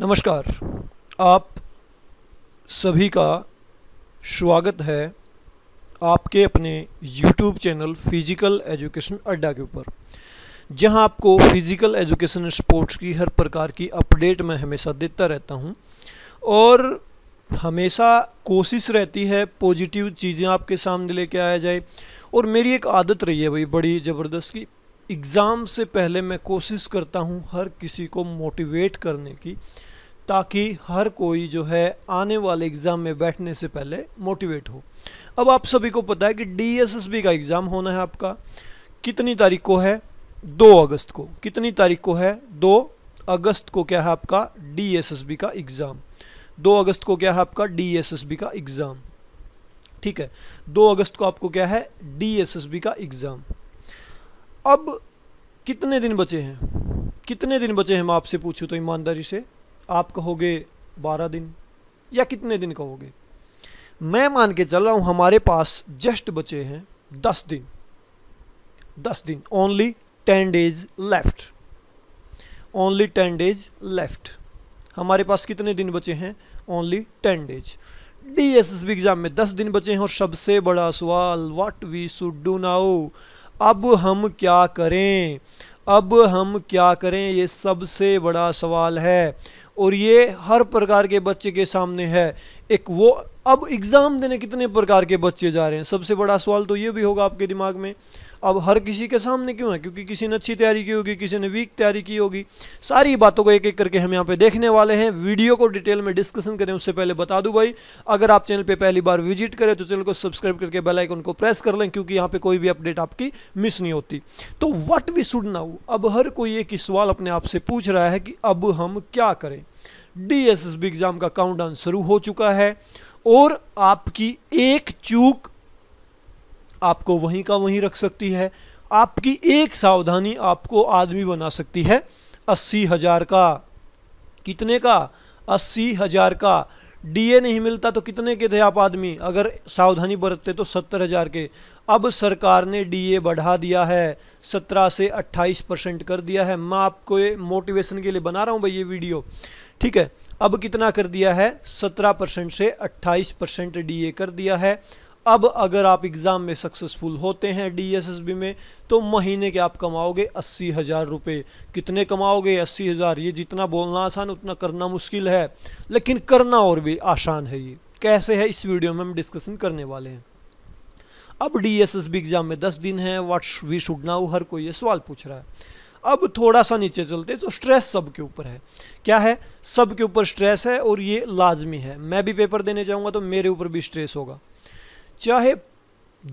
नमस्कार आप सभी का स्वागत है आपके अपने YouTube चैनल फिजिकल एजुकेशन अड्डा के ऊपर जहां आपको फिजिकल एजुकेशन स्पोर्ट्स की हर प्रकार की अपडेट मैं हमेशा देता रहता हूं और हमेशा कोशिश रहती है पॉजिटिव चीज़ें आपके सामने लेके आया जाए और मेरी एक आदत रही है भाई बड़ी ज़बरदस्त की एग्ज़ाम से पहले मैं कोशिश करता हूँ हर किसी को मोटिवेट करने की ताकि हर कोई जो है आने वाले एग्ज़ाम में बैठने से पहले मोटिवेट हो अब आप सभी को पता है कि डीएसएसबी का एग्ज़ाम होना है आपका कितनी तारीख को है दो अगस्त को कितनी तारीख को है दो अगस्त को क्या है आपका डीएसएसबी का एग्ज़ाम दो अगस्त को क्या है आपका डी का एग्ज़ाम ठीक है दो अगस्त को आपको क्या है डी का एग्ज़ाम अब कितने दिन बचे हैं कितने दिन बचे हैं मैं आपसे पूछूँ तो ईमानदारी से आप कहोगे बारह दिन या कितने दिन कहोगे मैं मान के चल रहा हूँ हमारे पास जस्ट बचे हैं दस दिन दस दिन only ten days left only ten days left हमारे पास कितने दिन बचे हैं only ten days D exam में दस दिन बचे हैं और सबसे बड़ा सवाल what we should do now अब हम क्या करें अब हम क्या करें ये सबसे बड़ा सवाल है और ये हर प्रकार के बच्चे के सामने है एक वो अब एग्ज़ाम देने कितने प्रकार के बच्चे जा रहे हैं सबसे बड़ा सवाल तो ये भी होगा आपके दिमाग में अब हर किसी के सामने क्यों है क्योंकि किसी ने अच्छी तैयारी की होगी किसी ने वीक तैयारी की होगी सारी बातों को एक एक करके हम यहाँ पे देखने वाले हैं वीडियो को डिटेल में डिस्कशन करें उससे पहले बता दूँ भाई अगर आप चैनल पर पहली बार विजिट करें तो चैनल को सब्सक्राइब करके बेलाइकन को प्रेस कर लें क्योंकि यहाँ पर कोई भी अपडेट आपकी मिस नहीं होती तो वट वी शुड नाउ अब हर कोई एक ही सवाल अपने आप से पूछ रहा है कि अब हम क्या करें डीएसएसबी एग्जाम का काउंटडाउन शुरू हो चुका है और आपकी एक चूक आपको वहीं का वहीं रख सकती है आपकी एक सावधानी आपको आदमी बना सकती है अस्सी हज़ार का कितने का अस्सी हज़ार का डीए नहीं मिलता तो कितने के थे आप आदमी अगर सावधानी बरतते तो सत्तर हज़ार के अब सरकार ने डीए बढ़ा दिया है सत्रह से अट्ठाईस परसेंट कर दिया है मैं आपको ये मोटिवेशन के लिए बना रहा हूँ भाई ये वीडियो ठीक है अब कितना कर दिया है सत्रह परसेंट से अट्ठाईस परसेंट डी कर दिया है अब अगर आप एग्ज़ाम में सक्सेसफुल होते हैं डी में तो महीने के आप कमाओगे अस्सी हज़ार रुपये कितने कमाओगे अस्सी हज़ार ये जितना बोलना आसान उतना करना मुश्किल है लेकिन करना और भी आसान है ये कैसे है इस वीडियो में हम डिस्कशन करने वाले हैं अब D S S B exam में दस दिन है वाट वी शुड नाउ हर कोई ये सवाल पूछ रहा है अब थोड़ा सा नीचे चलते हैं तो स्ट्रेस सब के ऊपर है क्या है सब के ऊपर स्ट्रेस है और ये लाजमी है मैं भी पेपर देने जाऊँगा तो मेरे ऊपर भी स्ट्रेस होगा चाहे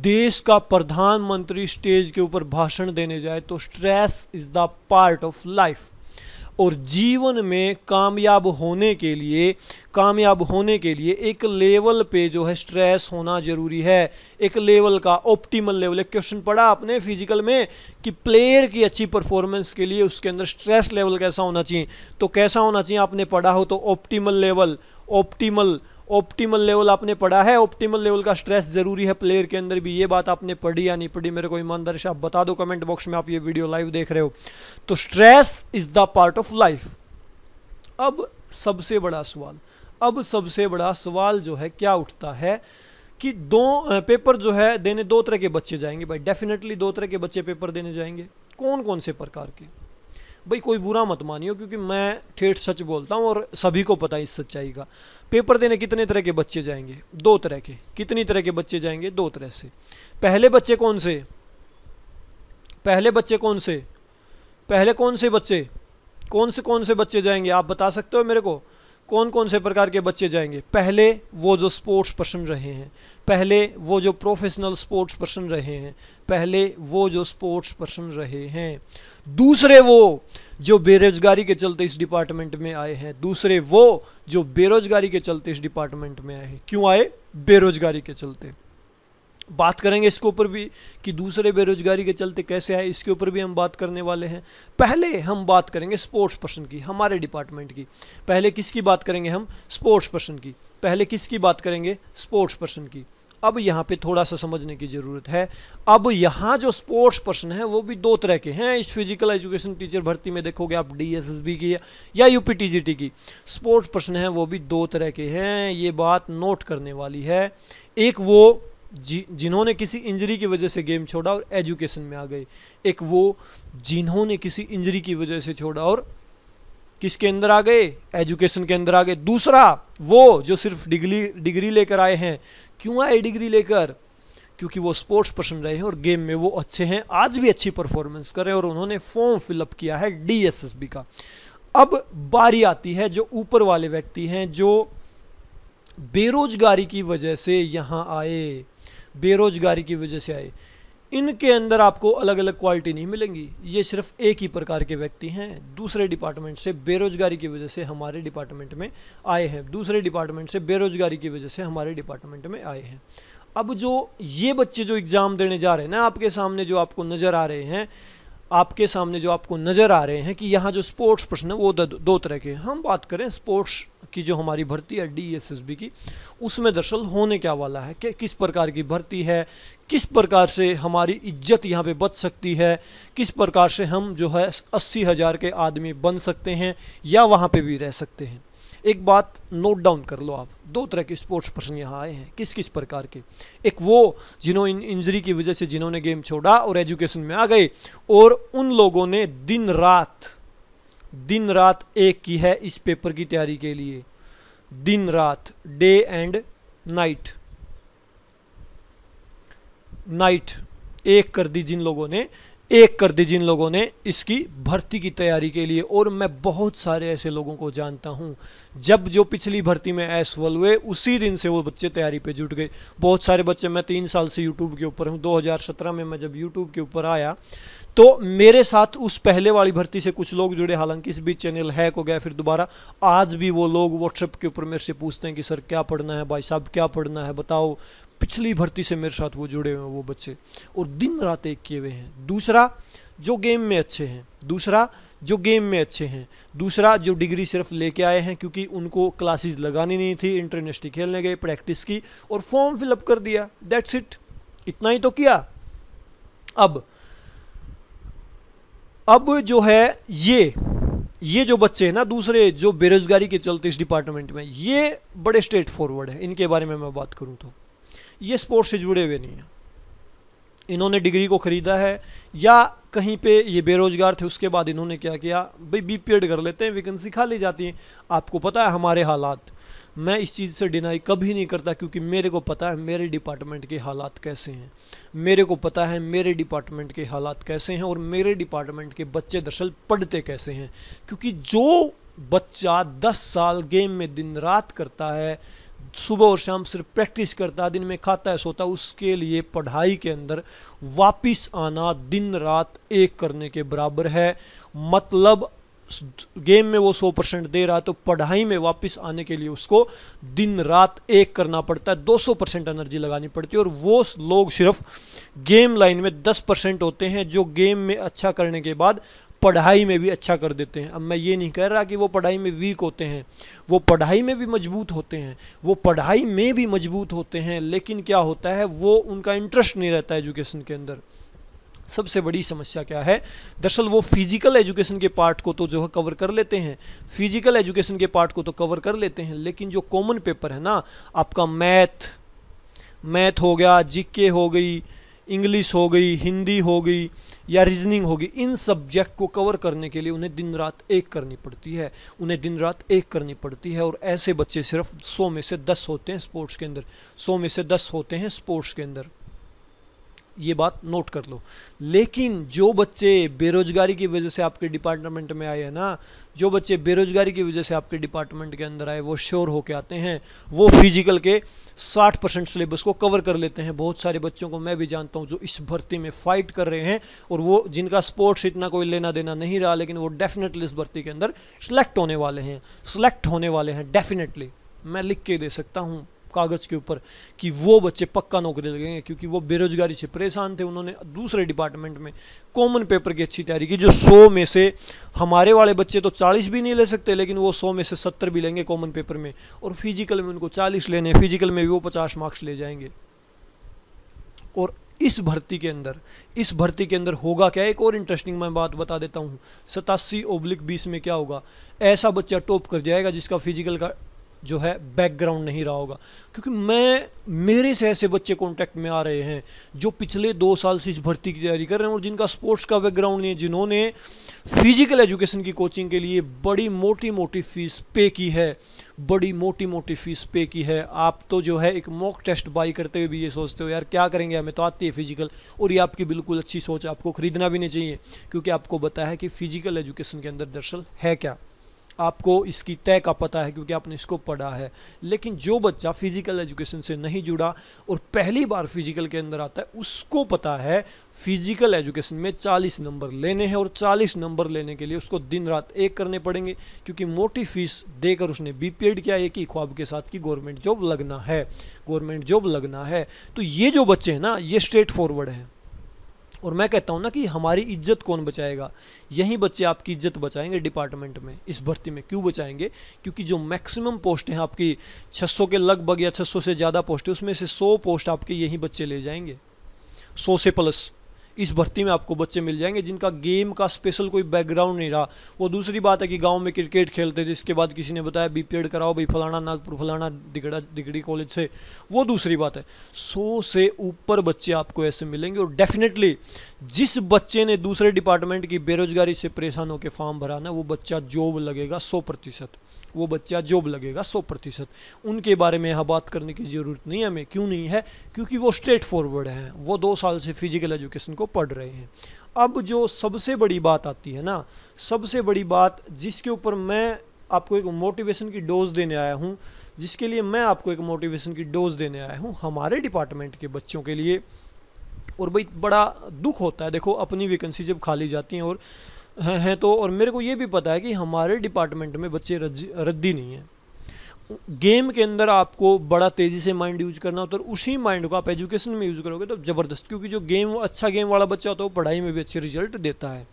देश का प्रधानमंत्री स्टेज के ऊपर भाषण देने जाए तो stress is the part of life और जीवन में कामयाब होने के लिए कामयाब होने के लिए एक लेवल पे जो है स्ट्रेस होना ज़रूरी है एक लेवल का ऑप्टिमल लेवल एक क्वेश्चन पढ़ा आपने फिजिकल में कि प्लेयर की अच्छी परफॉर्मेंस के लिए उसके अंदर स्ट्रेस लेवल कैसा होना चाहिए तो कैसा होना चाहिए आपने पढ़ा हो तो optimal level optimal optimal level आपने पढ़ा है ऑप्टीमल लेवल का स्ट्रेस ज़रूरी है प्लेयर के अंदर भी ये बात आपने पढ़ी या नहीं पढ़ी मेरे को ईमानदार से आप बता दो कमेंट बॉक्स में आप ये वीडियो लाइव देख रहे हो तो stress is the part of life अब सबसे बड़ा सवाल अब सबसे बड़ा सवाल जो है क्या उठता है कि दो पेपर जो है देने दो तरह के बच्चे जाएंगे भाई डेफिनेटली दो तरह के बच्चे पेपर देने जाएंगे कौन कौन से प्रकार के भाई कोई बुरा मत मानियो क्योंकि मैं ठेठ सच बोलता हूँ और सभी को पता है इस सच्चाई का पेपर देने कितने तरह के बच्चे जाएंगे दो तरह के कितनी तरह के बच्चे जाएंगे दो तरह से पहले बच्चे कौन से पहले बच्चे कौन से पहले कौन से बच्चे कौन से कौन से बच्चे जाएंगे आप बता सकते हो मेरे को कौन कौन से प्रकार के बच्चे जाएंगे पहले वो जो स्पोर्ट्स पर्सन रहे हैं पहले वो जो प्रोफेशनल स्पोर्ट्स पर्सन रहे हैं पहले वो जो स्पोर्ट्स पर्सन रहे हैं दूसरे वो जो बेरोजगारी के चलते इस डिपार्टमेंट में आए हैं दूसरे वो जो बेरोजगारी के चलते इस डिपार्टमेंट में आए हैं क्यों आए बेरोजगारी के चलते बात करेंगे इसके ऊपर भी कि दूसरे बेरोजगारी के चलते कैसे है इसके ऊपर भी हम बात करने वाले हैं पहले हम बात करेंगे स्पोर्ट्स पर्सन की हमारे डिपार्टमेंट की पहले किसकी बात करेंगे हम स्पोर्ट्स पर्सन की पहले किसकी बात करेंगे स्पोर्ट्स पर्सन की अब यहाँ पे थोड़ा सा समझने की ज़रूरत है अब यहाँ जो स्पोर्ट्स पर्सन है वो भी दो तरह के हैं इस फिजिकल एजुकेशन टीचर भर्ती में देखोगे आप बी की या यू टी की स्पोर्ट्स पर्सन है वो भी दो तरह के हैं ये बात नोट करने वाली है एक वो जी जिन्होंने किसी इंजरी की वजह से गेम छोड़ा और एजुकेशन में आ गए एक वो जिन्होंने किसी इंजरी की वजह से छोड़ा और किसके अंदर आ गए एजुकेशन के अंदर आ गए दूसरा वो जो सिर्फ डिग्री डिग्री लेकर आए हैं क्यों आए डिग्री लेकर क्योंकि वो स्पोर्ट्स पर्सन रहे हैं और गेम में वो अच्छे हैं आज भी अच्छी परफॉर्मेंस कर रहे हैं और उन्होंने फॉर्म फिलअप किया है डी का अब बारी आती है जो ऊपर वाले व्यक्ति हैं जो बेरोजगारी की वजह से यहाँ आए बेरोजगारी की वजह से आए इनके अंदर आपको अलग अलग क्वालिटी नहीं मिलेंगी ये सिर्फ एक ही प्रकार के व्यक्ति हैं दूसरे डिपार्टमेंट से बेरोजगारी की वजह से हमारे डिपार्टमेंट में आए हैं दूसरे डिपार्टमेंट से बेरोजगारी की वजह से हमारे डिपार्टमेंट में आए हैं अब जो ये बच्चे जो एग्ज़ाम देने जा रहे हैं ना आपके सामने जो आपको नज़र आ रहे हैं आपके सामने जो आपको नज़र आ रहे हैं कि यहाँ जो स्पोर्ट्स प्रश्न है वो दो तरह के हम बात करें स्पोर्ट्स की जो हमारी भर्ती है डी एस एस बी की उसमें दरअसल होने क्या वाला है कि किस प्रकार की भर्ती है किस प्रकार से हमारी इज्जत यहाँ पे बच सकती है किस प्रकार से हम जो है अस्सी हज़ार के आदमी बन सकते हैं या वहाँ पे भी रह सकते हैं एक बात नोट डाउन कर लो आप दो तरह के स्पोर्ट्स पर्सन यहाँ आए हैं किस किस प्रकार के एक वो जिन्होंने इन इंजरी की वजह से जिन्होंने गेम छोड़ा और एजुकेशन में आ गए और उन लोगों ने दिन रात दिन रात एक की है इस पेपर की तैयारी के लिए दिन रात डे एंड नाइट नाइट एक कर दी जिन लोगों ने एक कर दी जिन लोगों ने इसकी भर्ती की तैयारी के लिए और मैं बहुत सारे ऐसे लोगों को जानता हूँ जब जो पिछली भर्ती में वल हुए उसी दिन से वो बच्चे तैयारी पे जुट गए बहुत सारे बच्चे मैं तीन साल से यूट्यूब के ऊपर हूँ 2017 में मैं जब यूट्यूब के ऊपर आया तो मेरे साथ उस पहले वाली भर्ती से कुछ लोग जुड़े हालांकि इस बीच चैनल हैक हो गया फिर दोबारा आज भी वो लोग व्हाट्सएप के ऊपर मेरे से पूछते हैं कि सर क्या पढ़ना है भाई साहब क्या पढ़ना है बताओ पिछली भर्ती से मेरे साथ वो जुड़े हुए हैं वो बच्चे और दिन रात एक किए हुए हैं दूसरा जो गेम में अच्छे हैं दूसरा जो गेम में अच्छे हैं दूसरा जो डिग्री सिर्फ लेके आए हैं क्योंकि उनको क्लासेस लगानी नहीं थी इंटरनेशनल खेलने गए प्रैक्टिस की और फॉर्म फिलअप कर दिया दैट्स इट इतना ही तो किया अब अब जो है ये ये जो बच्चे हैं ना दूसरे जो बेरोजगारी के चलते इस डिपार्टमेंट में ये बड़े स्ट्रेट फॉरवर्ड है इनके बारे में मैं बात करूँ तो ये स्पोर्ट्स से जुड़े हुए नहीं हैं इन्होंने डिग्री को ख़रीदा है या कहीं पे ये बेरोज़गार थे उसके बाद इन्होंने क्या किया भाई बी पी एड कर लेते हैं वैकेंसी ली जाती हैं आपको पता है हमारे हालात मैं इस चीज़ से डिनाई कभी नहीं करता क्योंकि मेरे को पता है मेरे डिपार्टमेंट के हालात कैसे हैं मेरे को पता है मेरे डिपार्टमेंट के हालात कैसे हैं और मेरे डिपार्टमेंट के बच्चे दरअसल पढ़ते कैसे हैं क्योंकि जो बच्चा दस साल गेम में दिन रात करता है सुबह और शाम सिर्फ प्रैक्टिस करता है दिन में खाता है सोता उसके लिए पढ़ाई के अंदर वापस आना दिन रात एक करने के बराबर है मतलब गेम में वो सौ परसेंट दे रहा है तो पढ़ाई में वापस आने के लिए उसको दिन रात एक करना पड़ता है दो सौ परसेंट एनर्जी लगानी पड़ती है और वो लोग सिर्फ गेम लाइन में दस परसेंट होते हैं जो गेम में अच्छा करने के बाद पढ़ाई में भी अच्छा कर देते हैं अब मैं ये नहीं कह रहा कि वो पढ़ाई में वीक होते हैं वो पढ़ाई में भी मजबूत होते हैं वो पढ़ाई में भी मजबूत होते हैं लेकिन क्या होता है वो उनका इंटरेस्ट नहीं रहता एजुकेशन के अंदर सबसे बड़ी समस्या क्या है दरअसल वो फिजिकल एजुकेशन के पार्ट को तो जो है कवर कर लेते हैं फिजिकल एजुकेशन के पार्ट को तो कवर कर लेते हैं लेकिन जो कॉमन पेपर है ना आपका मैथ मैथ हो गया जीके हो गई इंग्लिश हो गई हिंदी हो गई या रीजनिंग होगी इन सब्जेक्ट को कवर करने के लिए उन्हें दिन रात एक करनी पड़ती है उन्हें दिन रात एक करनी पड़ती है और ऐसे बच्चे सिर्फ सौ में से दस होते हैं स्पोर्ट्स के अंदर सौ में से दस होते हैं स्पोर्ट्स के अंदर ये बात नोट कर लो लेकिन जो बच्चे बेरोजगारी की वजह से आपके डिपार्टमेंट में आए हैं ना जो बच्चे बेरोजगारी की वजह से आपके डिपार्टमेंट के अंदर आए वो श्योर होके आते हैं वो फिजिकल के 60 परसेंट सिलेबस को कवर कर लेते हैं बहुत सारे बच्चों को मैं भी जानता हूँ जो इस भर्ती में फाइट कर रहे हैं और वो जिनका स्पोर्ट्स इतना कोई लेना देना नहीं रहा लेकिन वो डेफिनेटली इस भर्ती के अंदर सेलेक्ट होने वाले हैं सेलेक्ट होने वाले हैं डेफिनेटली मैं लिख के दे सकता हूँ कागज़ के ऊपर कि वो बच्चे पक्का नौकरी लगेंगे क्योंकि वो बेरोजगारी से परेशान थे उन्होंने दूसरे डिपार्टमेंट में कॉमन पेपर की अच्छी तैयारी की जो सौ में से हमारे वाले बच्चे तो चालीस भी नहीं ले सकते लेकिन वो सौ में से सत्तर भी लेंगे कॉमन पेपर में और फिजिकल में उनको चालीस लेने फिजिकल में भी वो पचास मार्क्स ले जाएंगे और इस भर्ती के अंदर इस भर्ती के अंदर होगा क्या एक और इंटरेस्टिंग मैं बात बता देता हूँ सतासी ओब्लिक बीस में क्या होगा ऐसा बच्चा टॉप कर जाएगा जिसका फिजिकल का जो है बैकग्राउंड नहीं रहा होगा क्योंकि मैं मेरे से ऐसे बच्चे कांटेक्ट में आ रहे हैं जो पिछले दो साल से इस भर्ती की तैयारी कर रहे हैं और जिनका स्पोर्ट्स का बैकग्राउंड नहीं है जिन्होंने फिजिकल एजुकेशन की कोचिंग के लिए बड़ी मोटी मोटी फ़ीस पे की है बड़ी मोटी मोटी फ़ीस पे की है आप तो जो है एक मॉक टेस्ट बाई करते हुए भी ये सोचते हो यार क्या करेंगे हमें तो आती है फिजिकल और ये आपकी बिल्कुल अच्छी सोच आपको ख़रीदना भी नहीं चाहिए क्योंकि आपको बताया कि फ़िज़िकल एजुकेशन के अंदर दरअसल है क्या आपको इसकी तय का पता है क्योंकि आपने इसको पढ़ा है लेकिन जो बच्चा फिज़िकल एजुकेशन से नहीं जुड़ा और पहली बार फिज़िकल के अंदर आता है उसको पता है फिज़िकल एजुकेशन में 40 नंबर लेने हैं और 40 नंबर लेने के लिए उसको दिन रात एक करने पड़ेंगे क्योंकि मोटी फीस देकर उसने बी पी एड किया एक ही ख्वाब के साथ कि गवर्नमेंट जॉब लगना है गवर्नमेंट जॉब लगना है तो ये जो बच्चे हैं ना ये स्ट्रेट फॉरवर्ड हैं और मैं कहता हूँ ना कि हमारी इज्जत कौन बचाएगा यही बच्चे आपकी इज्जत बचाएंगे डिपार्टमेंट में इस भर्ती में क्यों बचाएंगे क्योंकि जो मैक्सिमम पोस्ट हैं आपकी 600 के लगभग या 600 से ज़्यादा पोस्ट है उसमें से 100 पोस्ट आपके यहीं बच्चे ले जाएंगे 100 से प्लस इस भर्ती में आपको बच्चे मिल जाएंगे जिनका गेम का स्पेशल कोई बैकग्राउंड नहीं रहा वो दूसरी बात है कि गाँव में क्रिकेट खेलते थे इसके बाद किसी ने बताया बी कराओ भाई फलाना नागपुर फलाना दिगड़ा दिगड़ी कॉलेज से वो दूसरी बात है सौ से ऊपर बच्चे आपको ऐसे मिलेंगे और डेफिनेटली जिस बच्चे ने दूसरे डिपार्टमेंट की बेरोजगारी से परेशान होकर फॉर्म भरा ना वो बच्चा जॉब लगेगा सौ प्रतिशत वो बच्चा जॉब लगेगा सौ प्रतिशत उनके बारे में यहाँ बात करने की ज़रूरत नहीं है हमें क्यों नहीं है क्योंकि वो स्ट्रेट फॉरवर्ड हैं वो दो साल से फिजिकल एजुकेशन को को पढ़ रहे हैं अब जो सबसे बड़ी बात आती है ना सबसे बड़ी बात जिसके ऊपर मैं आपको एक मोटिवेशन की डोज देने आया हूँ जिसके लिए मैं आपको एक मोटिवेशन की डोज देने आया हूँ हमारे डिपार्टमेंट के बच्चों के लिए और भाई बड़ा दुख होता है देखो अपनी वैकेंसी जब खाली जाती हैं और हैं तो और मेरे को ये भी पता है कि हमारे डिपार्टमेंट में बच्चे रद्दी नहीं हैं गेम के अंदर आपको बड़ा तेज़ी से माइंड यूज करना होता है और उसी माइंड को आप एजुकेशन में यूज़ करोगे तो ज़बरदस्त क्योंकि जो गेम अच्छा गेम वाला बच्चा होता है वो पढ़ाई में भी अच्छे रिजल्ट देता है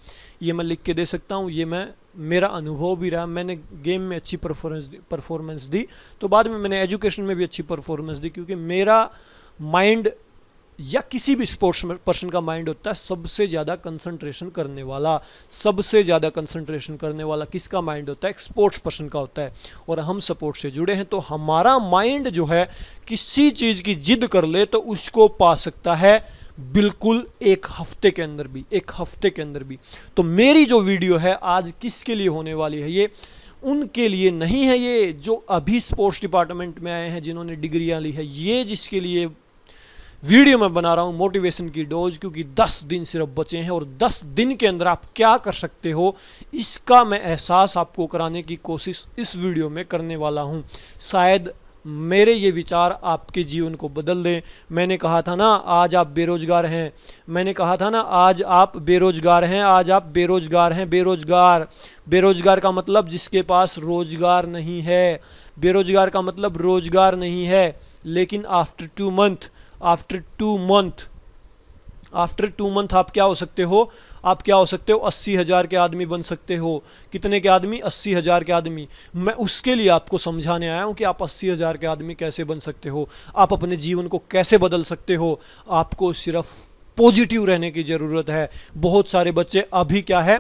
ये मैं लिख के दे सकता हूँ ये मैं मेरा अनुभव भी रहा मैंने गेम में अच्छी परफॉर्मेंस परफॉर्मेंस दी तो बाद में मैंने एजुकेशन में भी अच्छी परफॉर्मेंस दी क्योंकि मेरा माइंड या किसी भी स्पोर्ट्स पर्सन का माइंड होता है सबसे ज़्यादा कंसंट्रेशन करने वाला सबसे ज़्यादा कंसंट्रेशन करने वाला किसका माइंड होता है एक स्पोर्ट्स पर्सन का होता है और हम स्पोर्ट से जुड़े हैं तो हमारा माइंड जो है किसी चीज़ की जिद कर ले तो उसको पा सकता है बिल्कुल एक हफ्ते के अंदर भी एक हफ्ते के अंदर भी तो मेरी जो वीडियो है आज किसके लिए होने वाली है ये उनके लिए नहीं है ये जो अभी स्पोर्ट्स डिपार्टमेंट में आए हैं जिन्होंने डिग्रियाँ ली है ये जिसके लिए वीडियो में बना रहा हूँ मोटिवेशन की डोज क्योंकि 10 दिन सिर्फ बचे हैं और 10 दिन के अंदर आप क्या कर सकते हो इसका मैं एहसास आपको कराने की कोशिश इस वीडियो में करने वाला हूँ शायद मेरे ये विचार आपके जीवन को बदल दें मैंने कहा था ना आज आप बेरोजगार हैं मैंने कहा था ना आज आप बेरोजगार हैं आज आप बेरोजगार हैं बेरोजगार बेरोजगार का मतलब जिसके पास रोजगार नहीं है बेरोजगार का मतलब रोजगार नहीं है लेकिन after two month after two month after two month आप क्या हो सकते हो आप क्या हो सकते हो अस्सी हज़ार के आदमी बन सकते हो कितने के आदमी अस्सी हज़ार के आदमी मैं उसके लिए आपको समझाने आया हूँ कि आप अस्सी हज़ार के आदमी कैसे बन सकते हो आप अपने जीवन को कैसे बदल सकते हो आपको सिर्फ पॉजिटिव रहने की ज़रूरत है बहुत सारे बच्चे अभी क्या है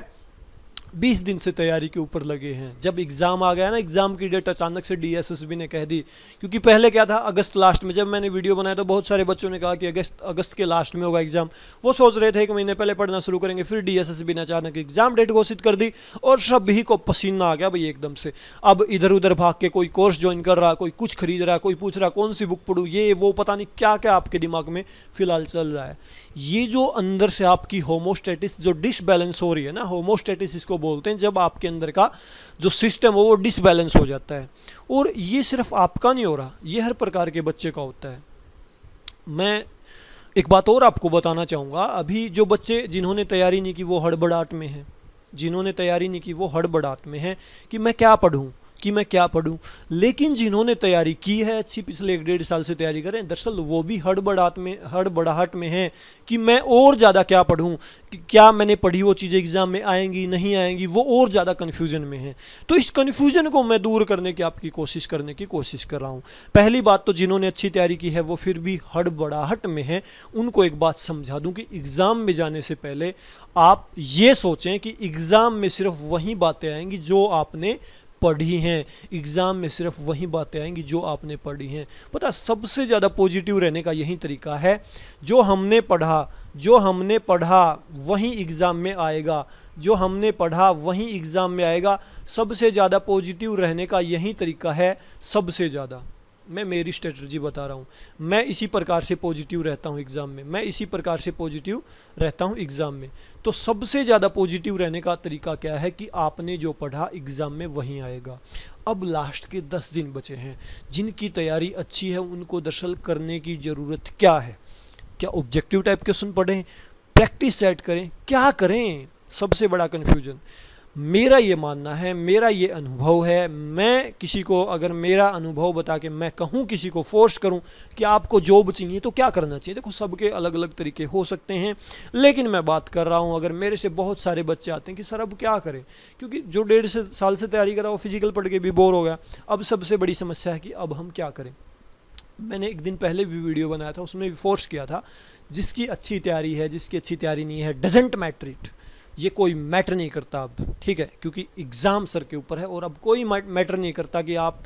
बीस दिन से तैयारी के ऊपर लगे हैं जब एग्ज़ाम आ गया ना एग्ज़ाम की डेट अचानक से डीएसएसबी ने कह दी क्योंकि पहले क्या था अगस्त लास्ट में जब मैंने वीडियो बनाया तो बहुत सारे बच्चों ने कहा कि अगस्त अगस्त के लास्ट में होगा एग्ज़ाम वो सोच रहे थे एक महीने पहले पढ़ना शुरू करेंगे फिर डी ने अचानक एग्ज़ाम डेट घोषित कर दी और सभी को पसीना आ गया भाई एकदम से अब इधर उधर भाग के कोई कोर्स ज्वाइन कर रहा कोई कुछ खरीद रहा कोई पूछ रहा कौन सी बुक पढ़ूँ ये वो पता नहीं क्या क्या आपके दिमाग में फिलहाल चल रहा है ये जो अंदर से आपकी होमोस्टेटिस जो डिसबैलेंस हो रही है ना होमोस्टेटिस इसको बोलते हैं जब आपके अंदर का जो सिस्टम हो वो डिसबैलेंस हो जाता है और ये सिर्फ आपका नहीं हो रहा ये हर प्रकार के बच्चे का होता है मैं एक बात और आपको बताना चाहूँगा अभी जो बच्चे जिन्होंने तैयारी नहीं की वो हड़बड़ाहट में हैं जिन्होंने तैयारी नहीं की वो हड़बड़ाहट में हैं कि मैं क्या पढ़ूँ कि मैं क्या पढ़ूं लेकिन जिन्होंने तैयारी की है अच्छी पिछले एक डेढ़ साल से तैयारी करें दरअसल वो भी हड़बड़ाहट में हड़बड़ाहट में हैं कि मैं और ज़्यादा क्या पढ़ूं कि क्या मैंने पढ़ी वो चीज़ें एग्ज़ाम में आएंगी नहीं आएंगी वो और ज़्यादा कन्फ्यूज़न में हैं तो इस कन्फ्यूज़न को मैं दूर करने की आपकी कोशिश करने की कोशिश कर रहा हूँ पहली बात तो जिन्होंने अच्छी तैयारी की है वो फिर भी हड़बड़ाहट में हैं उनको एक बात समझा दूँ कि एग्ज़ाम में जाने से पहले आप ये सोचें कि एग्ज़ाम में सिर्फ वही बातें आएंगी जो आपने पढ़ी हैं एग्ज़ाम में सिर्फ वही बातें आएंगी जो आपने पढ़ी हैं पता सबसे ज़्यादा पॉजिटिव रहने का यही तरीका है जो हमने पढ़ा जो हमने पढ़ा वहीं एग्ज़ाम में आएगा जो हमने पढ़ा वहीं एग्ज़ाम में आएगा सबसे ज़्यादा पॉजिटिव रहने का यही तरीका है सबसे ज़्यादा मैं मेरी स्ट्रेटजी बता रहा हूँ मैं इसी प्रकार से पॉजिटिव रहता हूँ एग्ज़ाम में मैं इसी प्रकार से पॉजिटिव रहता हूँ एग्ज़ाम में तो सबसे ज़्यादा पॉजिटिव रहने का तरीका क्या है कि आपने जो पढ़ा एग्ज़ाम में वहीं आएगा अब लास्ट के दस दिन बचे हैं जिनकी तैयारी अच्छी है उनको दरअसल करने की ज़रूरत क्या है क्या ऑब्जेक्टिव टाइप क्वेश्चन पढ़ें प्रैक्टिस सेट करें क्या करें सबसे बड़ा कन्फ्यूजन मेरा ये मानना है मेरा ये अनुभव है मैं किसी को अगर मेरा अनुभव बता के मैं कहूँ किसी को फोर्स करूँ कि आपको जॉब चाहिए तो क्या करना चाहिए देखो सबके अलग अलग तरीके हो सकते हैं लेकिन मैं बात कर रहा हूँ अगर मेरे से बहुत सारे बच्चे आते हैं कि सर अब क्या करें क्योंकि जो डेढ़ से साल से तैयारी करा वो फिजिकल पढ़ के भी बोर हो गया अब सबसे बड़ी समस्या है कि अब हम क्या करें मैंने एक दिन पहले भी वीडियो बनाया था उसमें भी फोर्स किया था जिसकी अच्छी तैयारी है जिसकी अच्छी तैयारी नहीं है डजेंट मैट्रिट ये कोई मैटर नहीं करता अब ठीक है क्योंकि एग्ज़ाम सर के ऊपर है और अब कोई मैटर नहीं करता कि आप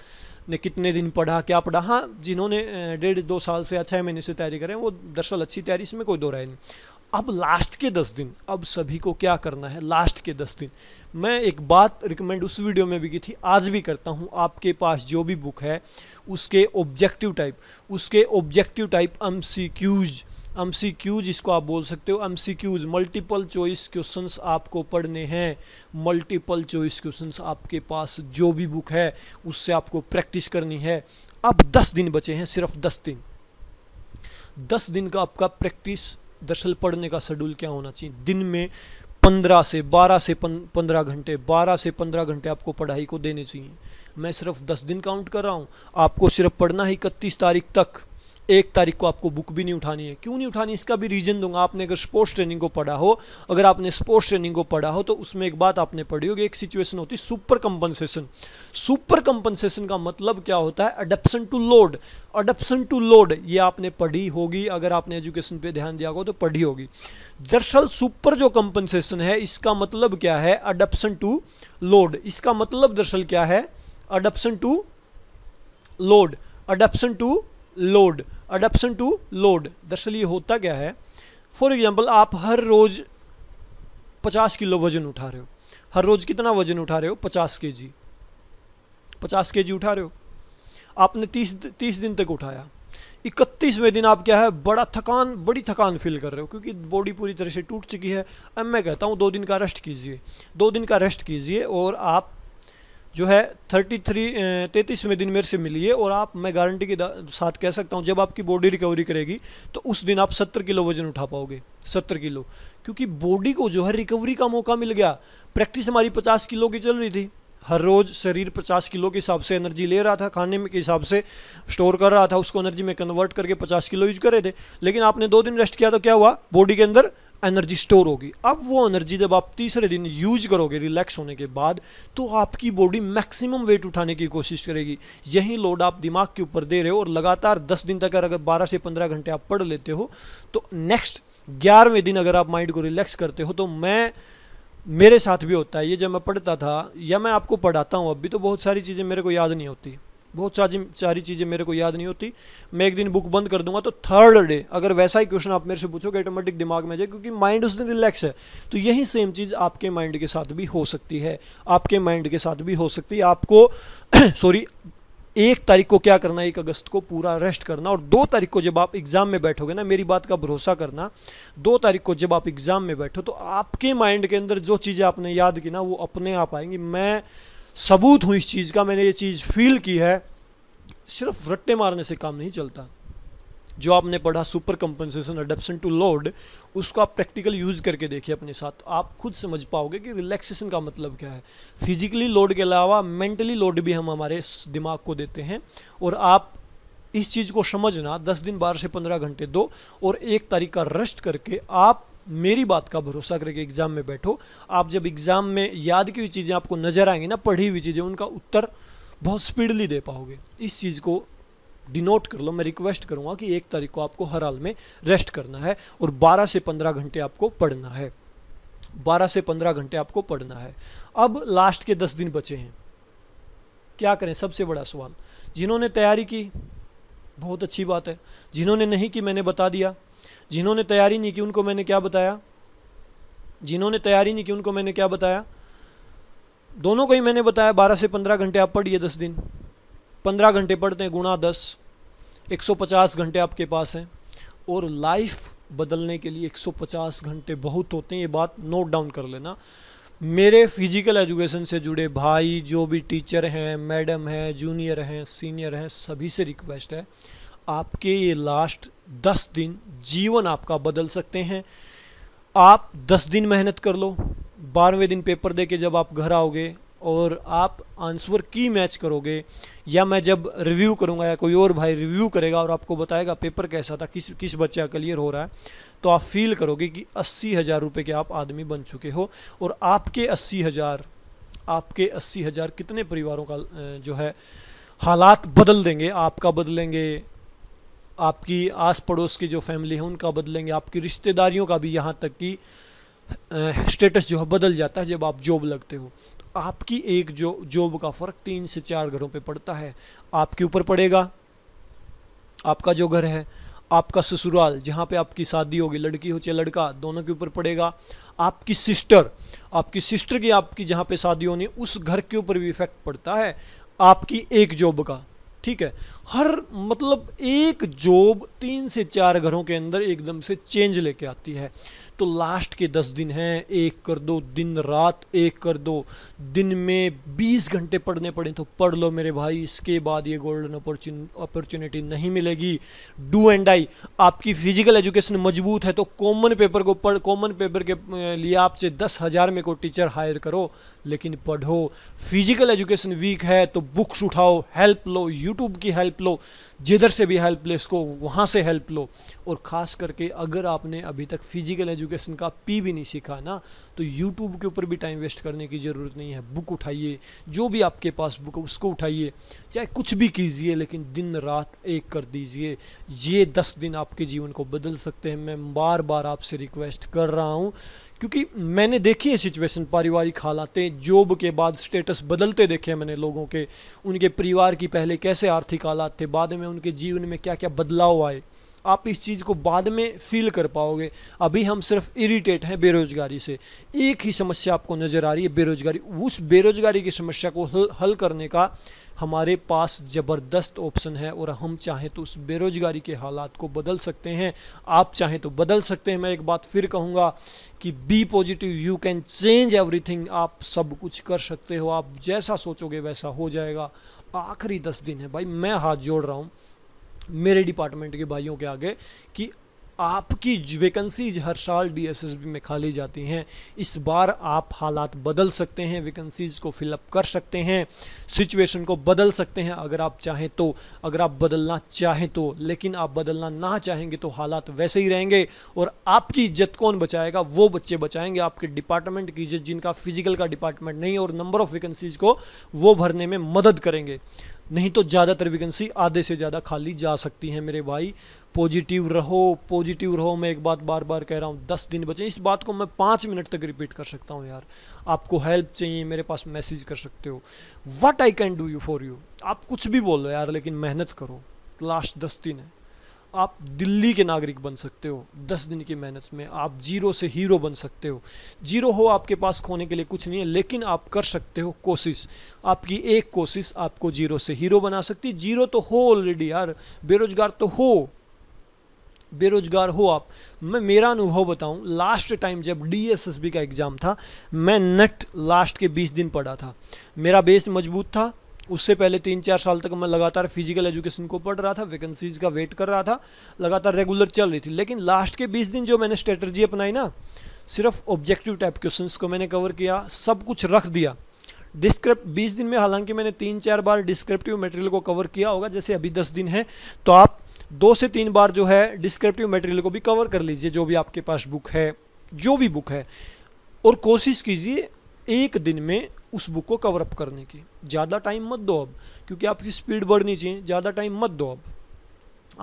ने कितने दिन पढ़ा क्या पढ़ा हाँ जिन्होंने डेढ़ दो साल से या छः महीने से तैयारी करें वो दरअसल अच्छी तैयारी इसमें कोई दो राय नहीं अब लास्ट के दस दिन अब सभी को क्या करना है लास्ट के दस दिन मैं एक बात रिकमेंड उस वीडियो में भी की थी आज भी करता हूँ आपके पास जो भी बुक है उसके ऑब्जेक्टिव टाइप उसके objective type M C Qs M जिसको क्यूज इसको आप बोल सकते हो M Qs multiple choice question आपको पढ़ने हैं मल्टीपल चॉइस क्वेश्चन आपके पास जो भी बुक है उससे आपको प्रैक्टिस करनी है अब दस दिन बचे हैं सिर्फ दस दिन दस दिन का आपका प्रैक्टिस दरअसल पढ़ने का शेड्यूल क्या होना चाहिए दिन में पंद्रह से बारह से पंद्रह घंटे बारह से पंद्रह घंटे आपको पढ़ाई को देने चाहिए मैं सिर्फ दस दिन काउंट कर रहा हूँ आपको सिर्फ पढ़ना है इकतीस तारीख तक एक तारीख को आपको बुक भी नहीं उठानी है क्यों नहीं उठानी इसका भी रीज़न दूंगा आपने अगर स्पोर्ट्स ट्रेनिंग को पढ़ा हो अगर आपने स्पोर्ट्स ट्रेनिंग को पढ़ा हो तो उसमें एक बात आपने पढ़ी होगी एक सिचुएशन होती है सुपर कंपनसेशन सुपर कंपनसेशन का मतलब क्या होता है adaption to load adaption to load ये आपने पढ़ी होगी अगर आपने एजुकेशन पर ध्यान दिया हो तो पढ़ी होगी दरअसल सुपर जो कंपनसेशन है इसका मतलब क्या है अडप्सन टू लोड इसका मतलब दरअसल क्या है adaption to load adaption to load adaption to load दरअसल ये होता क्या है फॉर एग्जाम्पल आप हर रोज़ पचास किलो वजन उठा रहे हो हर रोज़ कितना वजन उठा रहे हो पचास के जी पचास के जी उठा रहे हो आपने तीस तीस दिन तक उठाया इकतीसवें दिन आप क्या है बड़ा थकान बड़ी थकान फील कर रहे हो क्योंकि बॉडी पूरी तरह से टूट चुकी है अब मैं कहता हूँ दो दिन का रेस्ट कीजिए दो दिन का रेस्ट कीजिए और आप जो है थर्टी थ्री तैंतीसवें दिन मेरे से मिलिए और आप मैं गारंटी के साथ कह सकता हूँ जब आपकी बॉडी रिकवरी करेगी तो उस दिन आप सत्तर किलो वजन उठा पाओगे सत्तर किलो क्योंकि बॉडी को जो है रिकवरी का मौका मिल गया प्रैक्टिस हमारी पचास किलो की चल रही थी हर रोज़ शरीर 50 किलो के हिसाब से एनर्जी ले रहा था खाने में के हिसाब से स्टोर कर रहा था उसको एनर्जी में कन्वर्ट करके पचास किलो यूज कर रहे थे लेकिन आपने दो दिन रेस्ट किया तो क्या हुआ बॉडी के अंदर एनर्जी स्टोर होगी अब वो एनर्जी जब आप तीसरे दिन यूज करोगे रिलैक्स होने के बाद तो आपकी बॉडी मैक्सिमम वेट उठाने की कोशिश करेगी यही लोड आप दिमाग के ऊपर दे रहे हो और लगातार दस दिन तक अगर बारह से पंद्रह घंटे आप पढ़ लेते हो तो नेक्स्ट ग्यारहवें दिन अगर आप माइंड को रिलैक्स करते हो तो मैं मेरे साथ भी होता है ये जब मैं पढ़ता था या मैं आपको पढ़ाता हूँ अब भी तो बहुत सारी चीज़ें मेरे को याद नहीं होती बहुत सारी सारी चीज़ें मेरे को याद नहीं होती मैं एक दिन बुक बंद कर दूंगा तो थर्ड डे अगर वैसा ही क्वेश्चन आप मेरे से पूछोगे ऑटोमेटिक दिमाग में जाए क्योंकि माइंड उस दिन रिलैक्स है तो यही सेम चीज़ आपके माइंड के साथ भी हो सकती है आपके माइंड के साथ भी हो सकती है आपको सॉरी एक तारीख को क्या करना एक अगस्त को पूरा रेस्ट करना और दो तारीख को जब आप एग्ज़ाम में बैठोगे ना मेरी बात का भरोसा करना दो तारीख को जब आप एग्ज़ाम में बैठो तो आपके माइंड के अंदर जो चीज़ें आपने याद की ना वो अपने आप आएंगी मैं सबूत हूँ इस चीज़ का मैंने ये चीज़ फील की है सिर्फ रट्टे मारने से काम नहीं चलता जो आपने पढ़ा super compensation adaption to load उसको आप प्रैक्टिकल यूज़ करके देखिए अपने साथ आप खुद समझ पाओगे कि रिलैक्सेशन का मतलब क्या है फिजिकली लोड के अलावा मेंटली लोड भी हम हमारे दिमाग को देते हैं और आप इस चीज़ को समझना दस दिन बारह से पंद्रह घंटे दो और एक तारीख का रेस्ट करके आप मेरी बात का भरोसा करके एग्ज़ाम में बैठो आप जब एग्ज़ाम में याद की हुई चीज़ें आपको नज़र आएंगी ना पढ़ी हुई चीज़ें उनका उत्तर बहुत स्पीडली दे पाओगे इस चीज़ को डिनोट कर लो मैं रिक्वेस्ट करूँगा कि एक तारीख को आपको हर हाल में रेस्ट करना है और बारह से पंद्रह घंटे आपको पढ़ना है बारह से पंद्रह घंटे आपको पढ़ना है अब लास्ट के दस दिन बचे हैं क्या करें सबसे बड़ा सवाल जिन्होंने तैयारी की बहुत अच्छी बात है जिन्होंने नहीं की मैंने बता दिया जिन्होंने तैयारी नहीं की उनको मैंने क्या बताया जिन्होंने तैयारी नहीं की उनको मैंने क्या बताया दोनों को ही मैंने बताया बारह से पंद्रह घंटे आप पढ़िए दस दिन पंद्रह घंटे पढ़ते हैं गुणा दस एक सौ पचास घंटे आपके पास हैं और लाइफ बदलने के लिए एक सौ पचास घंटे बहुत होते हैं ये बात नोट डाउन कर लेना मेरे फिजिकल एजुकेशन से जुड़े भाई जो भी टीचर हैं मैडम हैं जूनियर हैं सीनियर हैं सभी से रिक्वेस्ट है आपके ये लास्ट दस दिन जीवन आपका बदल सकते हैं आप दस दिन मेहनत कर लो बारहवें दिन पेपर दे के जब आप घर आओगे और आप आंसर की मैच करोगे या मैं जब रिव्यू करूंगा या कोई और भाई रिव्यू करेगा और आपको बताएगा पेपर कैसा था किस किस बच्चे का क्लियर हो रहा है तो आप फील करोगे कि अस्सी हज़ार रुपये के आप आदमी बन चुके हो और आपके अस्सी हज़ार आपके अस्सी हज़ार कितने परिवारों का जो है हालात बदल देंगे आपका बदलेंगे आपकी आस पड़ोस की जो फैमिली है उनका बदलेंगे आपकी रिश्तेदारियों का भी यहाँ तक कि स्टेटस जो है बदल जाता है जब आप जॉब लगते हो तो आपकी एक जो जॉब का फ़र्क तीन से चार घरों पे पड़ता है आपके ऊपर पड़ेगा आपका जो घर है आपका ससुराल जहाँ पे आपकी शादी होगी लड़की हो चाहे लड़का दोनों के ऊपर पड़ेगा आपकी सिस्टर आपकी सिस्टर की आपकी जहाँ पे शादी होनी उस घर के ऊपर भी इफेक्ट पड़ता है आपकी एक जॉब का ठीक है हर मतलब एक जॉब तीन से चार घरों के अंदर एकदम से चेंज लेके आती है तो लास्ट के दस दिन हैं एक कर दो दिन रात एक कर दो दिन में बीस घंटे पढ़ने पड़े तो पढ़ लो मेरे भाई इसके बाद ये गोल्डन अपॉर्चुनिटी नहीं मिलेगी डू एंड आई आपकी फिजिकल एजुकेशन मजबूत है तो कॉमन पेपर को पढ़ कॉमन पेपर के लिए आपसे दस हज़ार में को टीचर हायर करो लेकिन पढ़ो फिजिकल एजुकेशन वीक है तो बुक्स उठाओ हेल्प लो यूट्यूब की हेल्प लो जिधर से भी हेल्प ले इसको वहाँ से हेल्प लो और ख़ास करके अगर आपने अभी तक फिजिकल एजुकेशन का पी भी नहीं सीखा ना तो यूट्यूब के ऊपर भी टाइम वेस्ट करने की ज़रूरत नहीं है बुक उठाइए जो भी आपके पास बुक है उसको उठाइए चाहे कुछ भी कीजिए लेकिन दिन रात एक कर दीजिए ये दस दिन आपके जीवन को बदल सकते हैं मैं बार बार आपसे रिक्वेस्ट कर रहा हूँ क्योंकि मैंने देखी है सिचुएशन पारिवारिक हालातें जॉब के बाद स्टेटस बदलते देखे हैं मैंने लोगों के उनके परिवार की पहले कैसे आर्थिक हालात थे बाद में उनके जीवन में क्या क्या बदलाव आए आप इस चीज़ को बाद में फील कर पाओगे अभी हम सिर्फ इरिटेट हैं बेरोज़गारी से एक ही समस्या आपको नज़र आ रही है बेरोज़गारी उस बेरोज़गारी की समस्या को हल, हल करने का हमारे पास ज़बरदस्त ऑप्शन है और हम चाहें तो उस बेरोज़गारी के हालात को बदल सकते हैं आप चाहें तो बदल सकते हैं मैं एक बात फिर कहूँगा कि be positive you can change everything आप सब कुछ कर सकते हो आप जैसा सोचोगे वैसा हो जाएगा आखिरी दस दिन है भाई मैं हाथ जोड़ रहा हूँ मेरे डिपार्टमेंट के भाइयों के आगे कि आपकी वैकेंसीज हर साल डीएसएसबी में खाली जाती हैं इस बार आप हालात बदल सकते हैं वैकेंसीज को फिलअप कर सकते हैं सिचुएशन को बदल सकते हैं अगर आप चाहें तो अगर आप बदलना चाहें तो लेकिन आप बदलना ना चाहेंगे तो हालात वैसे ही रहेंगे और आपकी इज्जत कौन बचाएगा वो बच्चे बचाएंगे आपके डिपार्टमेंट की इज्जत जिनका फिजिकल का डिपार्टमेंट नहीं और नंबर ऑफ़ वैकेंसीज को वो भरने में मदद करेंगे नहीं तो ज़्यादातर वैकेंसी आधे से ज़्यादा खाली जा सकती हैं मेरे भाई पॉजिटिव रहो पॉजिटिव रहो मैं एक बात बार बार कह रहा हूँ दस दिन बचे इस बात को मैं पाँच मिनट तक रिपीट कर सकता हूँ यार आपको हेल्प चाहिए मेरे पास मैसेज कर सकते हो what I can do you for you आप कुछ भी बोलो यार लेकिन मेहनत करो लास्ट दस दिन है आप दिल्ली के नागरिक बन सकते हो दस दिन की मेहनत में आप जीरो से हीरो बन सकते हो जीरो हो आपके पास खोने के लिए कुछ नहीं है लेकिन आप कर सकते हो कोशिश आपकी एक कोशिश आपको जीरो से हीरो बना सकती जीरो तो हो ऑलरेडी यार बेरोजगार तो हो बेरोजगार हो आप मैं मेरा अनुभव बताऊं लास्ट टाइम जब डीएसएसबी का एग्ज़ाम था मैं नट लास्ट के 20 दिन पढ़ा था मेरा बेस मजबूत था उससे पहले तीन चार साल तक मैं लगातार फिजिकल एजुकेशन को पढ़ रहा था वैकेंसीज का वेट कर रहा था लगातार रेगुलर चल रही थी लेकिन लास्ट के बीस दिन जो मैंने स्ट्रेटर्जी अपनाई ना सिर्फ ऑब्जेक्टिव टाइप क्वेश्चन को मैंने कवर किया सब कुछ रख दिया डिस्क्रिप्ट बीस दिन में हालांकि मैंने तीन चार बार डिस्क्रिप्टिव मटेरियल को कवर किया होगा जैसे अभी दस दिन है तो आप दो से तीन बार जो है डिस्क्रिप्टिव मटेरियल को भी कवर कर लीजिए जो भी आपके पास बुक है जो भी बुक है और कोशिश कीजिए एक दिन में उस बुक को कवर अप करने की ज़्यादा टाइम मत दो अब क्योंकि आपकी स्पीड बढ़नी चाहिए ज़्यादा टाइम मत दो अब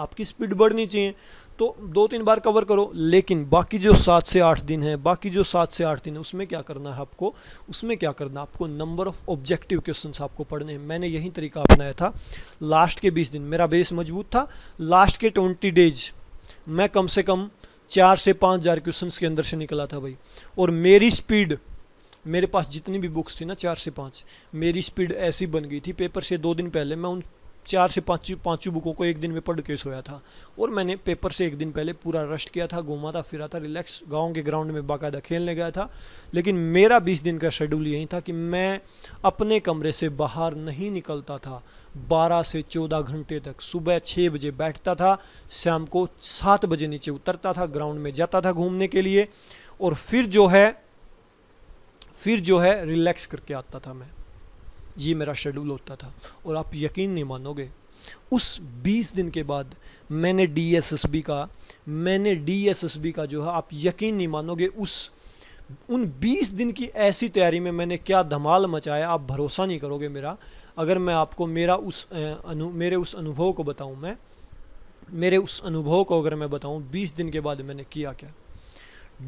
आपकी स्पीड बढ़नी चाहिए तो दो तीन बार कवर करो लेकिन बाकी जो सात से आठ दिन है बाकी जो सात से आठ दिन है उसमें क्या करना है आपको उसमें क्या करना है आपको नंबर ऑफ ऑब्जेक्टिव क्वेश्चंस आपको पढ़ने हैं मैंने यही तरीका अपनाया था लास्ट के बीस दिन मेरा बेस मजबूत था लास्ट के ट्वेंटी डेज मैं कम से कम चार से पाँच हज़ार क्वेश्चन के अंदर से निकला था भाई और मेरी स्पीड मेरे पास जितनी भी बुक्स थी ना चार से पाँच मेरी स्पीड ऐसी बन गई थी पेपर से दो दिन पहले मैं उन चार से पाँच पाँचों बुकों को एक दिन में पढ़ के सोया था और मैंने पेपर से एक दिन पहले पूरा रस्ट किया था घूमा था फिरा था रिलैक्स गांव के ग्राउंड में बाकायदा खेलने गया था लेकिन मेरा बीस दिन का शेड्यूल यही था कि मैं अपने कमरे से बाहर नहीं निकलता था बारह से चौदह घंटे तक सुबह छः बजे बैठता था शाम को सात बजे नीचे उतरता था ग्राउंड में जाता था घूमने के लिए और फिर जो है फिर जो है रिलैक्स करके आता था मैं ये मेरा शेड्यूल होता था और आप यकीन नहीं मानोगे उस 20 दिन के बाद मैंने डी का मैंने डी का जो है आप यकीन नहीं मानोगे उस उन 20 दिन की ऐसी तैयारी में मैंने क्या धमाल मचाया आप भरोसा नहीं करोगे मेरा अगर मैं आपको मेरा उस अनु मेरे उस अनुभव को बताऊं मैं मेरे उस अनुभव को अगर मैं बताऊं 20 दिन के बाद मैंने किया क्या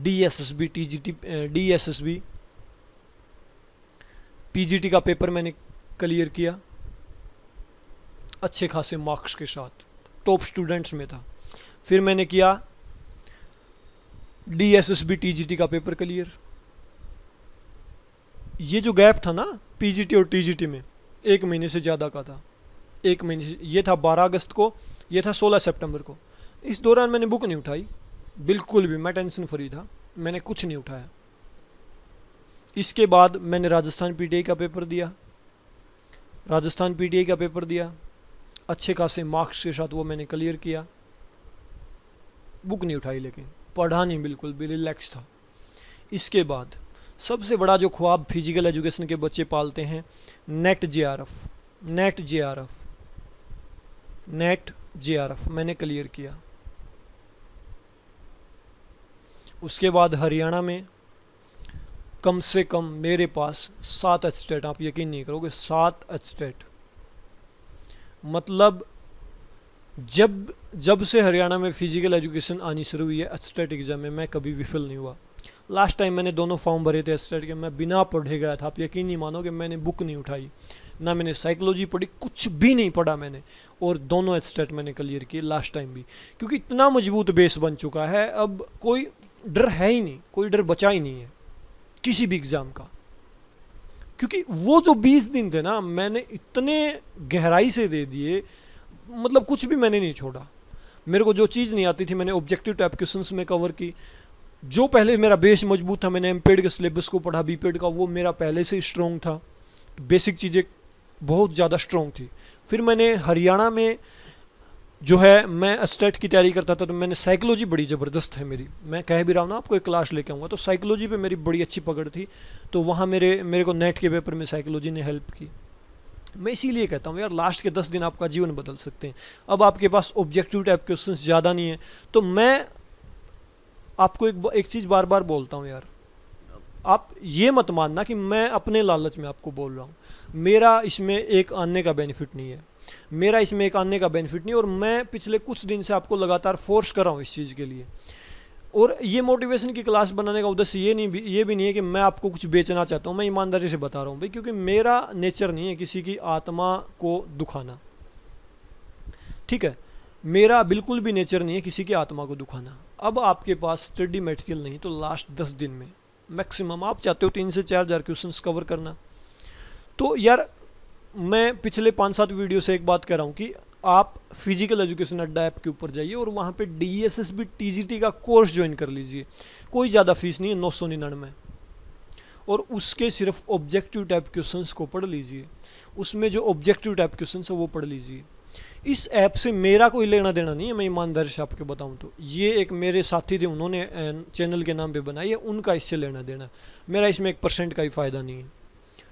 D S S B T G T D S S B PGT का पेपर मैंने क्लियर किया अच्छे खासे मार्क्स के साथ टॉप स्टूडेंट्स में था फिर मैंने किया D S S B T G T का पेपर क्लियर ये जो गैप था ना पी जी टी और टी जी टी में एक महीने से ज़्यादा का था एक महीने से ये था बारह अगस्त को ये था सोलह सितंबर को इस दौरान मैंने बुक नहीं उठाई बिल्कुल भी मैं टेंशन फ्री था मैंने कुछ नहीं उठाया इसके बाद मैंने राजस्थान पीटीआई का पेपर दिया राजस्थान पीटीआई का पेपर दिया अच्छे खासे मार्क्स के साथ वो मैंने क्लियर किया बुक नहीं उठाई लेकिन पढ़ा नहीं बिल्कुल भी रिलैक्स था इसके बाद सबसे बड़ा जो ख्वाब फिजिकल एजुकेशन के बच्चे पालते हैं NET J R F NET J R F NET J R F मैंने क्लियर किया उसके बाद हरियाणा में कम से कम मेरे पास सात एस्टेट आप यकीन नहीं करोगे सात एस्टेट मतलब जब जब से हरियाणा में फिजिकल एजुकेशन आनी शुरू हुई है एस्टेट एग्ज़ाम में मैं कभी विफल नहीं हुआ लास्ट टाइम मैंने दोनों फॉर्म भरे थे एस्टेट के मैं बिना पढ़े गया था आप यकीन नहीं मानोगे मैंने बुक नहीं उठाई ना मैंने साइकोलॉजी पढ़ी कुछ भी नहीं पढ़ा मैंने और दोनों एस्टेट मैंने क्लियर किए लास्ट टाइम भी क्योंकि इतना मजबूत बेस बन चुका है अब कोई डर है ही नहीं कोई डर बचा ही नहीं है किसी भी एग्ज़ाम का क्योंकि वो जो बीस दिन थे ना मैंने इतने गहराई से दे दिए मतलब कुछ भी मैंने नहीं छोड़ा मेरे को जो चीज़ नहीं आती थी मैंने ऑब्जेक्टिव टाइप क्वेश्चंस में कवर की जो पहले मेरा बेस मजबूत था मैंने एम के सिलेबस को पढ़ा बी का वो मेरा पहले से स्ट्रॉन्ग था बेसिक चीज़ें बहुत ज़्यादा स्ट्रॉन्ग थी फिर मैंने हरियाणा में जो है मैं स्टेट की तैयारी करता था तो मैंने साइकोलॉजी बड़ी ज़बरदस्त है मेरी मैं कह भी रहा हूँ ना आपको एक क्लास लेके आऊँगा तो साइकोलॉजी पे मेरी बड़ी अच्छी पकड़ थी तो वहाँ मेरे मेरे को नेट के पेपर में साइकोलॉजी ने हेल्प की मैं इसीलिए कहता हूँ यार लास्ट के दस दिन आपका जीवन बदल सकते हैं अब आपके पास ऑब्जेक्टिव टाइप क्वेश्चन ज़्यादा नहीं है तो मैं आपको एक एक चीज़ बार बार बोलता हूँ यार आप ये मत मानना कि मैं अपने लालच में आपको बोल रहा हूँ मेरा इसमें एक आने का बेनिफिट नहीं है मेरा इसमें एक आने का बेनिफिट नहीं और मैं पिछले कुछ दिन से आपको लगातार फोर्स कर रहा हूँ इस चीज़ के लिए और ये मोटिवेशन की क्लास बनाने का उद्देश्य ये नहीं ये भी नहीं है कि मैं आपको कुछ बेचना चाहता हूँ मैं ईमानदारी से बता रहा हूँ भाई क्योंकि मेरा नेचर नहीं है किसी की आत्मा को दुखाना ठीक है मेरा बिल्कुल भी नेचर नहीं है किसी की आत्मा को दुखाना अब आपके पास स्टडी मटेरियल नहीं तो लास्ट दस दिन में मैक्सिमम आप चाहते हो तीन से चार हज़ार क्वेश्चन कवर करना तो यार मैं पिछले पाँच सात वीडियो से एक बात कर रहा हूँ कि आप फिजिकल एजुकेशन अड्डा ऐप के ऊपर जाइए और वहाँ पे D S S B T G T का कोर्स ज्वाइन कर लीजिए कोई ज़्यादा फीस नहीं है नौ सौ निन्यानवे और उसके सिर्फ ऑब्जेक्टिव टाइप क्वेश्चंस को पढ़ लीजिए उसमें जो ऑब्जेक्टिव टाइप क्वेश्चंस है वो पढ़ लीजिए इस ऐप से मेरा कोई लेना देना नहीं है मैं ईमानदारी से आपको बताऊं तो ये एक मेरे साथी थे उन्होंने चैनल के नाम पे बनाई है उनका इससे लेना देना मेरा इसमें एक परसेंट का ही फ़ायदा नहीं है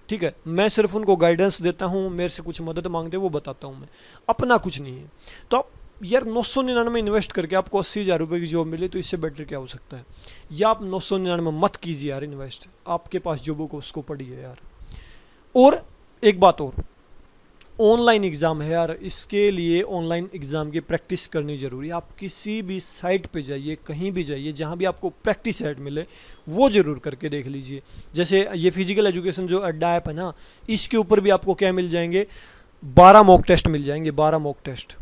ठीक है मैं सिर्फ उनको गाइडेंस देता हूँ मेरे से कुछ मदद मांगते वो बताता हूँ मैं अपना कुछ नहीं है तो आप यार नौ सौ निन्यानवे इन्वेस्ट करके आपको अस्सी हज़ार रुपये की जॉब मिले तो इससे बेटर क्या हो सकता है या आप नौ सौ निन्यानवे मत कीजिए यार इन्वेस्ट आपके पास जो बुक उसको पड़ी है यार और एक बात और ऑनलाइन एग्ज़ाम है यार इसके लिए ऑनलाइन एग्ज़ाम की प्रैक्टिस करनी ज़रूरी है आप किसी भी साइट पे जाइए कहीं भी जाइए जहाँ भी आपको प्रैक्टिस साइट मिले वो ज़रूर करके देख लीजिए जैसे ये फिज़िकल एजुकेशन जो अड्डा ऐप है ना इसके ऊपर भी आपको क्या मिल जाएंगे बारह मॉक टेस्ट मिल जाएंगे बारह मॉक टेस्ट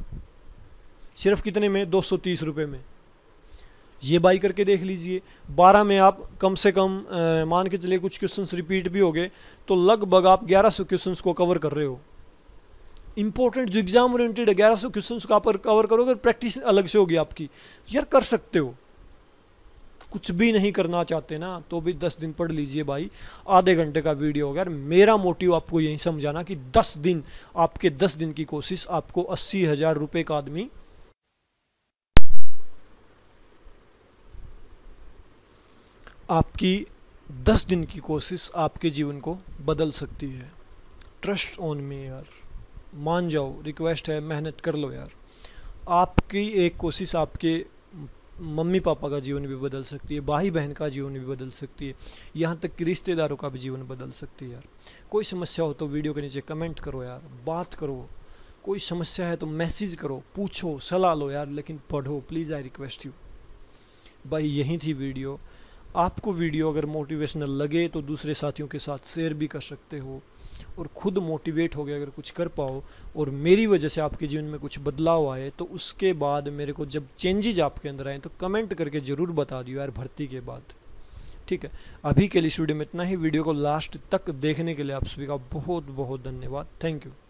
सिर्फ कितने में दो सौ तीस रुपये में ये बाई करके देख लीजिए बारह में आप कम से कम आ, मान के चलिए कुछ क्वेश्चंस रिपीट भी हो गए तो लगभग आप ग्यारह सौ क्वेश्चन को कवर कर रहे हो इंपॉर्टेंट जो एग्जाम ओरिएंटेड है ग्यारह सौ क्वेश्चन को आप कवर करोगे प्रैक्टिस अलग से होगी आपकी यार कर सकते हो कुछ भी नहीं करना चाहते ना तो भी दस दिन पढ़ लीजिए भाई आधे घंटे का वीडियो हो गया मेरा मोटिव आपको यही समझाना कि दस दिन आपके दस दिन की कोशिश आपको अस्सी हज़ार रुपये का आदमी आपकी दस दिन की कोशिश आपके जीवन को बदल सकती है ट्रस्ट ऑन मी यार मान जाओ रिक्वेस्ट है मेहनत कर लो यार आपकी एक कोशिश आपके मम्मी पापा का जीवन भी बदल सकती है भाई बहन का जीवन भी बदल सकती है यहाँ तक कि रिश्तेदारों का भी जीवन बदल सकती है यार कोई समस्या हो तो वीडियो के नीचे कमेंट करो यार बात करो कोई समस्या है तो मैसेज करो पूछो सलाह लो यार लेकिन पढ़ो प्लीज़ आई रिक्वेस्ट यू भाई यही थी वीडियो आपको वीडियो अगर मोटिवेशनल लगे तो दूसरे साथियों के साथ शेयर भी कर सकते हो और ख़ुद मोटिवेट हो गए अगर कुछ कर पाओ और मेरी वजह से आपके जीवन में कुछ बदलाव आए तो उसके बाद मेरे को जब चेंजेज आपके अंदर आए तो कमेंट करके ज़रूर बता दियो यार भर्ती के बाद ठीक है अभी के लिए स्टूडियो में इतना ही वीडियो को लास्ट तक देखने के लिए आप सभी का बहुत बहुत धन्यवाद थैंक यू